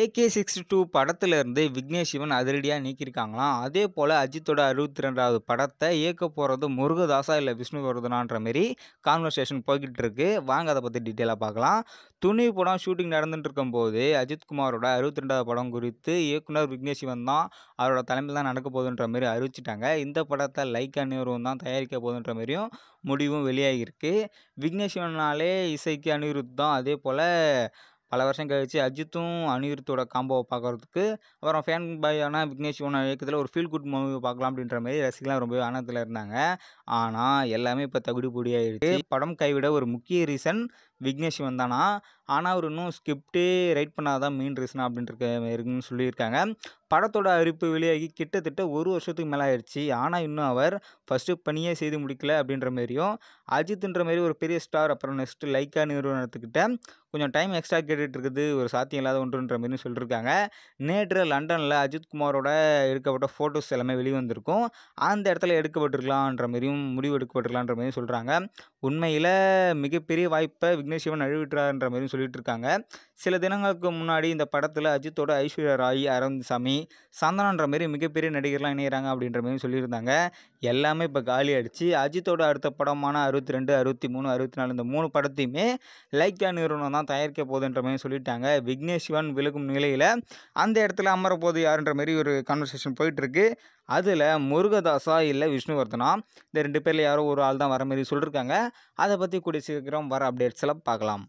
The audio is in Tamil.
ஏகே சிக்ஸ்டி டூ படத்துலேருந்து விக்னேஷ் சிவன் அதிரடியாக நீக்கியிருக்காங்களாம் அதே போல் அஜித்தோட அறுபத்தி ரெண்டாவது படத்தை இயக்க போகிறது முருகதாசா இல்லை விஷ்ணுவர்தனான்ற மாரி கான்வர்சேஷன் போய்கிட்டு இருக்கு வாங்க அதை பற்றி டீட்டெயிலாக பார்க்கலாம் துணி படம் ஷூட்டிங் நடந்துட்டு இருக்கும்போது அஜித்குமாரோட அறுபத்தி ரெண்டாவது படம் குறித்து இயக்குனர் விக்னேஷ் சிவன் தான் அவரோட தலைமையில் தான் நடக்க போகுதுன்ற மாரி அறிவிச்சிட்டாங்க இந்த படத்தை லைக் அனிவரும் தான் தயாரிக்க போகுதுன்ற மாரியும் முடிவும் வெளியாகியிருக்கு விக்னேஷ் சிவனாலே இசைக்கு அனிருத் தான் அதே போல் பல வருஷம் கழிச்சு அஜித்தும் அனிருத்தோட காம்போவை பார்க்குறதுக்கு அப்புறம் ஃபேன் பாயான விக்னேஷ் சிவன் இயக்கத்தில் ஒரு ஃபீல் குட் மூவி பார்க்கலாம் அப்படின்ற மாதிரி ரசிகலாம் ரொம்பவே ஆனந்தத்தில் இருந்தாங்க ஆனால் எல்லாமே இப்போ தகுடி பொடியாயிடுச்சு படம் கைவிட ஒரு முக்கிய ரீசன் விக்னேஷ் வந்தானா ஆனால் அவர் இன்னும் ஸ்கிரிப்டே ரைட் பண்ணாதான் மெயின் ரீசனாக அப்படின்ட்டு இருக்குன்னு சொல்லியிருக்காங்க படத்தோட அறிவிப்பு வெளியாகி கிட்டத்தட்ட ஒரு வருஷத்துக்கு மேலே ஆயிடுச்சு ஆனால் இன்னும் அவர் ஃபஸ்ட்டு பணியே செய்து முடிக்கல அப்படின்ற மாதிரியும் அஜித்ன்ற மாதிரி ஒரு பெரிய ஸ்டார் அப்புறம் நெக்ஸ்ட்டு லைக்கா நிறுவனத்துக்கிட்ட கொஞ்சம் டைம் எக்ஸ்ட்ரா கேட்டுட்டு ஒரு சாத்தியம் இல்லாத ஒன்றுன்ற மாரி சொல்லியிருக்காங்க நேற்று லண்டனில் அஜித் குமாரோட எடுக்கப்பட்ட ஃபோட்டோஸ் எல்லாமே வெளிவந்திருக்கும் வந்திருக்கும் அந்த இடத்துல எடுக்கப்பட்டிருக்கலான்ற மாதிரியும் முடிவு எடுக்கப்பட்டிருக்கலான்ற மாதிரியும் சொல்கிறாங்க உண்மையில் மிகப்பெரிய வாய்ப்பை விக்னேஷ் எப்போதுமே சிவன் அழுவிட்டுறாருன்ற மாதிரியும் சொல்லிட்டு இருக்காங்க சில தினங்களுக்கு முன்னாடி இந்த படத்தில் அஜித்தோட ஐஸ்வர்யா ராய் அரவிந்த் சாமி சந்தனன்ற மாதிரி மிகப்பெரிய நடிகர்லாம் இணையிறாங்க அப்படின்ற மாதிரியும் சொல்லியிருந்தாங்க எல்லாமே இப்போ காலி அடித்து அஜித்தோட அடுத்த படமான அறுபத்தி ரெண்டு அறுபத்தி மூணு அறுபத்தி நாலு இந்த மூணு படத்தையுமே லைக்கா நிறுவனம் தான் தயாரிக்க போகுதுன்ற மாதிரி சொல்லிட்டாங்க விக்னேஷ் சிவன் விலகும் நிலையில் அந்த இடத்துல அமர போது யாருன்ற மாதிரி ஒரு கான்வர்சேஷன் போயிட்டுருக்கு அதில் முருகதாசா இல்லை விஷ்ணுவர்தனா இந்த ரெண்டு பேரில் யாரோ ஒரு ஆள் தான் வர மாதிரி சொல்லியிருக்காங்க அதை பற்றி கூடிய சீக்கிரம் வர அப்டேட்ஸ் எல்லாம் மூலம் பார்க்கலாம்